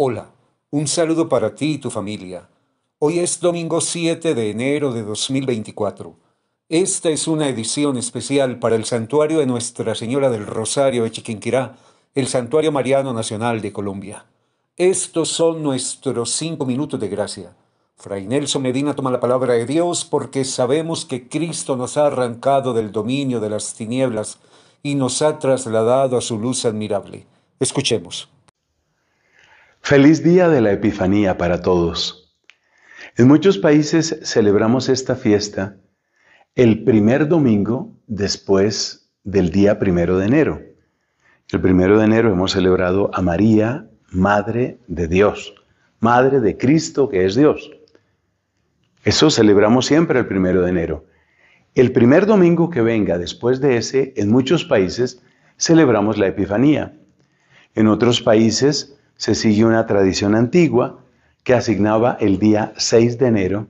Hola, un saludo para ti y tu familia. Hoy es domingo 7 de enero de 2024. Esta es una edición especial para el santuario de Nuestra Señora del Rosario de Chiquinquirá, el Santuario Mariano Nacional de Colombia. Estos son nuestros cinco minutos de gracia. Fray Nelson Medina toma la palabra de Dios porque sabemos que Cristo nos ha arrancado del dominio de las tinieblas y nos ha trasladado a su luz admirable. Escuchemos. Feliz día de la Epifanía para todos. En muchos países celebramos esta fiesta el primer domingo después del día primero de enero. El primero de enero hemos celebrado a María, Madre de Dios, Madre de Cristo que es Dios. Eso celebramos siempre el primero de enero. El primer domingo que venga después de ese, en muchos países, celebramos la Epifanía. En otros países, se sigue una tradición antigua que asignaba el día 6 de enero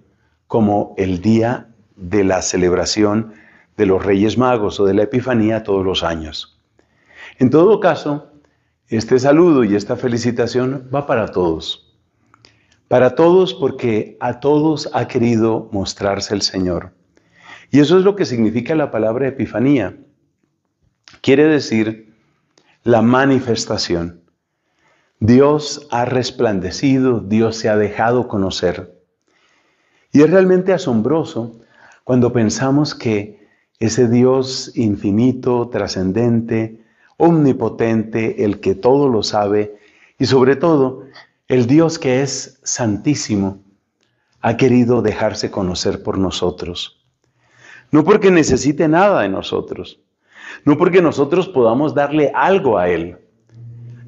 como el día de la celebración de los Reyes Magos o de la Epifanía todos los años. En todo caso, este saludo y esta felicitación va para todos. Para todos porque a todos ha querido mostrarse el Señor. Y eso es lo que significa la palabra Epifanía. Quiere decir la manifestación. Dios ha resplandecido, Dios se ha dejado conocer. Y es realmente asombroso cuando pensamos que ese Dios infinito, trascendente, omnipotente, el que todo lo sabe, y sobre todo el Dios que es santísimo, ha querido dejarse conocer por nosotros. No porque necesite nada de nosotros, no porque nosotros podamos darle algo a Él,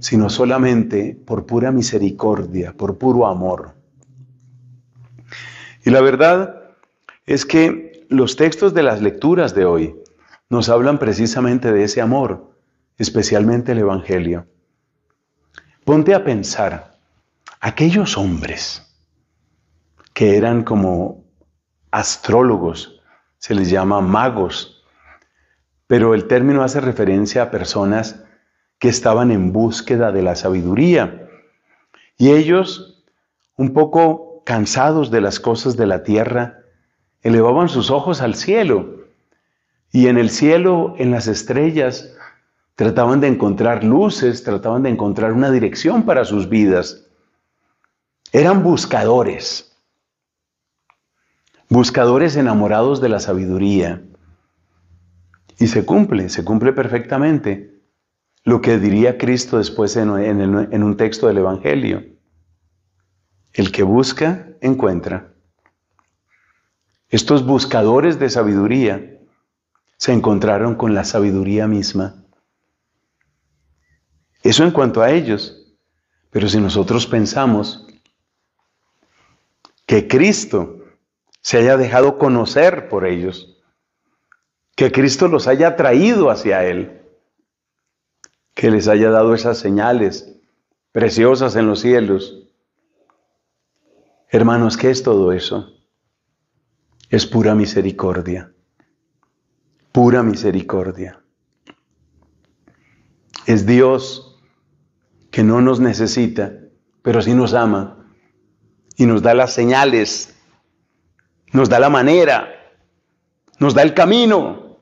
sino solamente por pura misericordia, por puro amor. Y la verdad es que los textos de las lecturas de hoy nos hablan precisamente de ese amor, especialmente el Evangelio. Ponte a pensar, aquellos hombres que eran como astrólogos, se les llama magos, pero el término hace referencia a personas que estaban en búsqueda de la sabiduría. Y ellos, un poco cansados de las cosas de la tierra, elevaban sus ojos al cielo. Y en el cielo, en las estrellas, trataban de encontrar luces, trataban de encontrar una dirección para sus vidas. Eran buscadores, buscadores enamorados de la sabiduría. Y se cumple, se cumple perfectamente. Lo que diría Cristo después en, en un texto del Evangelio. El que busca, encuentra. Estos buscadores de sabiduría se encontraron con la sabiduría misma. Eso en cuanto a ellos. Pero si nosotros pensamos que Cristo se haya dejado conocer por ellos, que Cristo los haya traído hacia Él, que les haya dado esas señales preciosas en los cielos. Hermanos, ¿qué es todo eso? Es pura misericordia, pura misericordia. Es Dios que no nos necesita, pero sí nos ama y nos da las señales, nos da la manera, nos da el camino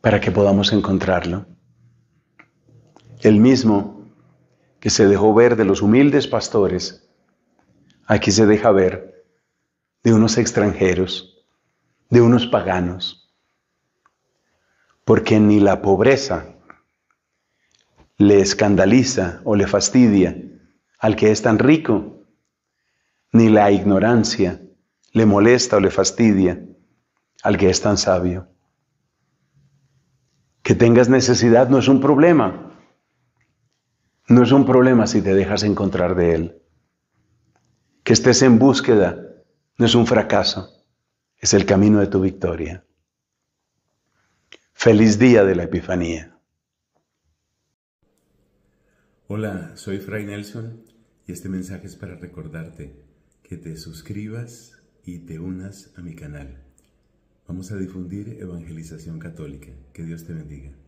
para que podamos encontrarlo el mismo que se dejó ver de los humildes pastores, aquí se deja ver de unos extranjeros, de unos paganos, porque ni la pobreza le escandaliza o le fastidia al que es tan rico, ni la ignorancia le molesta o le fastidia al que es tan sabio. Que tengas necesidad no es un problema. No es un problema si te dejas encontrar de Él. Que estés en búsqueda no es un fracaso, es el camino de tu victoria. Feliz día de la Epifanía. Hola, soy Fray Nelson y este mensaje es para recordarte que te suscribas y te unas a mi canal. Vamos a difundir evangelización católica. Que Dios te bendiga.